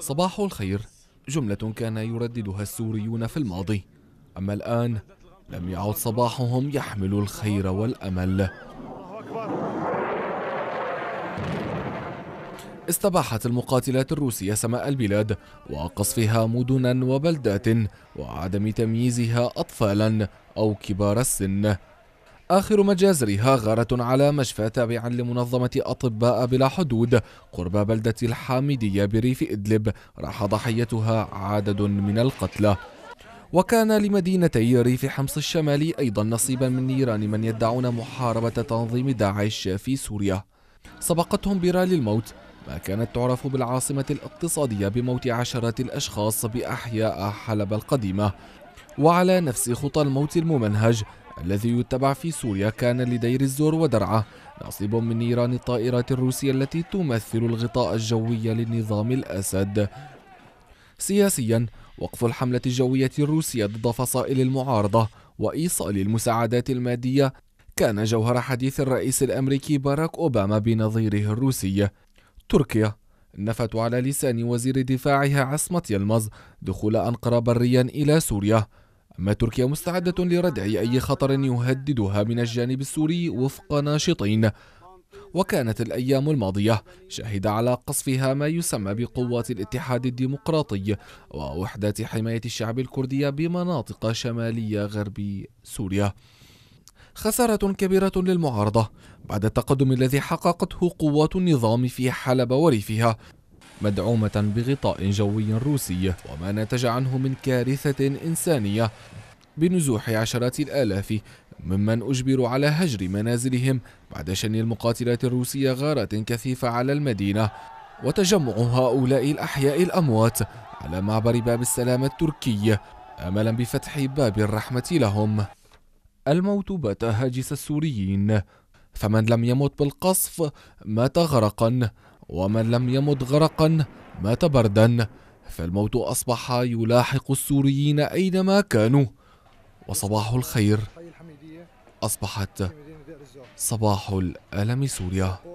صباح الخير جملة كان يرددها السوريون في الماضي أما الآن لم يعد صباحهم يحمل الخير والأمل استباحت المقاتلات الروسية سماء البلاد وقصفها مدنا وبلدات وعدم تمييزها أطفالا أو كبار السن آخر مجازرها غارة على مشفى تابع لمنظمة أطباء بلا حدود قرب بلدة الحامدية بريف إدلب راح ضحيتها عدد من القتلى وكان لمدينتي ريف حمص الشمالي أيضا نصيبا من نيران من يدعون محاربة تنظيم داعش في سوريا سبقتهم برالي الموت ما كانت تعرف بالعاصمة الاقتصادية بموت عشرات الأشخاص بأحياء حلب القديمة وعلى نفس خطى الموت الممنهج الذي يتبع في سوريا كان لدير الزور ودرعه نصيب من نيران الطائرات الروسية التي تمثل الغطاء الجوي لنظام الأسد سياسيا وقف الحملة الجوية الروسية ضد فصائل المعارضة وإيصال المساعدات المادية كان جوهر حديث الرئيس الأمريكي باراك أوباما بنظيره الروسي تركيا نفت على لسان وزير دفاعها عصمت يلمز دخول أنقرة بريا إلى سوريا أما تركيا مستعدة لردع أي خطر يهددها من الجانب السوري وفق ناشطين وكانت الأيام الماضية شهد على قصفها ما يسمى بقوات الاتحاد الديمقراطي ووحدات حماية الشعب الكردية بمناطق شمالية غرب سوريا خسارة كبيرة للمعارضة بعد التقدم الذي حققته قوات النظام في حلب وريفها مدعومة بغطاء جوي روسي وما نتج عنه من كارثة إنسانية بنزوح عشرات الآلاف ممن أجبروا على هجر منازلهم بعد شن المقاتلات الروسية غارات كثيفة على المدينة وتجمع هؤلاء الأحياء الأموات على معبر باب السلام التركي املا بفتح باب الرحمه لهم الموت بات هاجس السوريين فمن لم يمت بالقصف مات غرقا ومن لم يمت غرقا مات بردا فالموت أصبح يلاحق السوريين أينما كانوا وصباح الخير أصبحت صباح الألم سوريا